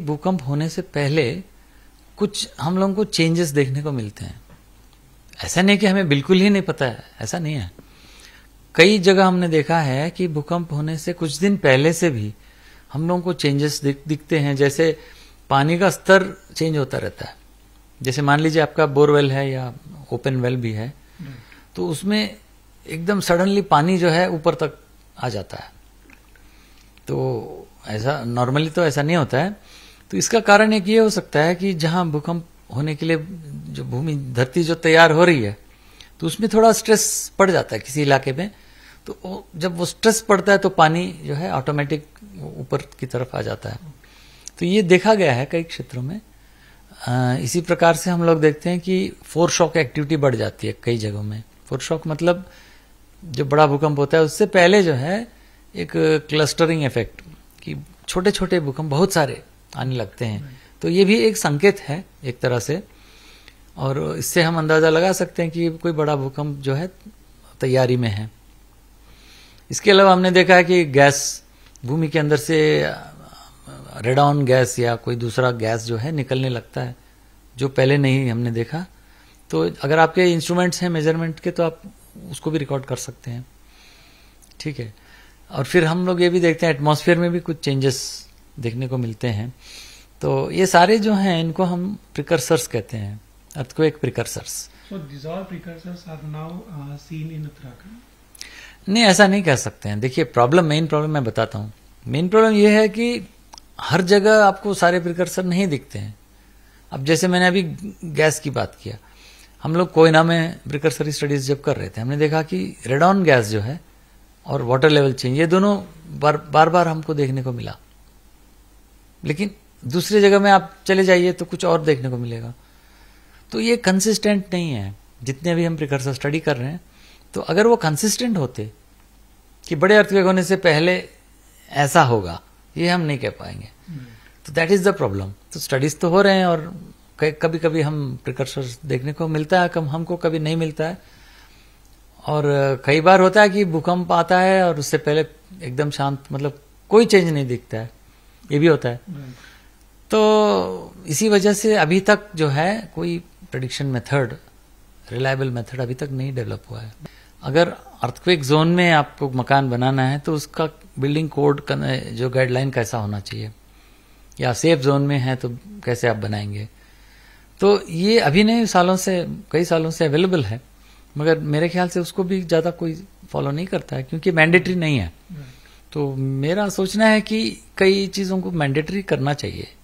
भूकंप होने से पहले कुछ हम लोगों को चेंजेस देखने को मिलते हैं ऐसा नहीं कि हमें बिल्कुल ही नहीं पता है ऐसा नहीं है कई जगह हमने देखा है कि भूकंप होने से कुछ दिन पहले से भी हम लोगों को चेंजेस दिखते हैं जैसे पानी का स्तर चेंज होता रहता है जैसे मान लीजिए आपका बोरवेल है या ओपन वेल भी है तो उसमें एकदम सडनली पानी जो है ऊपर तक आ जाता है तो ऐसा नॉर्मली तो ऐसा नहीं होता है तो इसका कारण एक ये हो सकता है कि जहां भूकंप होने के लिए जो भूमि धरती जो तैयार हो रही है तो उसमें थोड़ा स्ट्रेस पड़ जाता है किसी इलाके में तो वो, जब वो स्ट्रेस पड़ता है तो पानी जो है ऑटोमेटिक ऊपर की तरफ आ जाता है तो ये देखा गया है कई क्षेत्रों में आ, इसी प्रकार से हम लोग देखते हैं कि फोर शॉक एक्टिविटी बढ़ जाती है कई जगहों में फोर शॉक मतलब जो बड़ा भूकंप होता है उससे पहले जो है एक क्लस्टरिंग इफेक्ट कि छोटे छोटे भूकंप बहुत सारे आने लगते हैं तो ये भी एक संकेत है एक तरह से और इससे हम अंदाज़ा लगा सकते हैं कि कोई बड़ा भूकंप जो है तैयारी में है इसके अलावा हमने देखा है कि गैस भूमि के अंदर से रेडॉन गैस या कोई दूसरा गैस जो है निकलने लगता है जो पहले नहीं हमने देखा तो अगर आपके इंस्ट्रूमेंट्स हैं मेजरमेंट के तो आप उसको भी रिकॉर्ड कर सकते हैं ठीक है और फिर हम लोग ये भी देखते हैं एटमॉस्फेयर में भी कुछ चेंजेस देखने को मिलते हैं तो ये सारे जो हैं इनको हम प्रिकर्सर्स कहते हैं अर्थक्वेक प्रिकर्सर्स uh, नहीं ऐसा नहीं कह सकते हैं देखिए प्रॉब्लम मेन प्रॉब्लम मैं बताता हूँ मेन प्रॉब्लम यह है कि हर जगह आपको सारे प्रिकर्सर नहीं दिखते हैं अब जैसे मैंने अभी गैस की बात किया हम लोग कोयना में प्रिकर्सरी स्टडीज जब कर रहे थे हमने देखा कि रेडॉन गैस जो है और वाटर लेवल चेंज ये दोनों बार बार हमको देखने को मिला लेकिन दूसरी जगह में आप चले जाइए तो कुछ और देखने को मिलेगा तो ये कंसिस्टेंट नहीं है जितने भी हम प्रिकर्सर स्टडी कर रहे हैं तो अगर वो कंसिस्टेंट होते कि बड़े अर्थक्वेक होने से पहले ऐसा होगा ये हम नहीं कह पाएंगे तो दैट इज द प्रॉब्लम तो स्टडीज तो हो रहे हैं और कभी कभी हम प्रिकर्सर्स देखने को मिलता है कम हमको कभी नहीं मिलता है और कई बार होता है कि भूकंप आता है और उससे पहले एकदम शांत मतलब कोई चेंज नहीं दिखता है ये भी होता है तो इसी वजह से अभी तक जो है कोई प्रडिक्शन मेथड रिलायबल मेथड अभी तक नहीं डेवलप हुआ है अगर अर्थक्वेक जोन में आपको मकान बनाना है तो उसका बिल्डिंग कोड जो गाइडलाइन कैसा होना चाहिए या सेफ जोन में है तो कैसे आप बनाएंगे तो ये अभी नहीं सालों से कई सालों से अवेलेबल है मगर मेरे ख्याल से उसको भी ज़्यादा कोई फॉलो नहीं करता है क्योंकि मैंडेटरी नहीं है तो मेरा सोचना है कि कई चीज़ों को मैंडेटरी करना चाहिए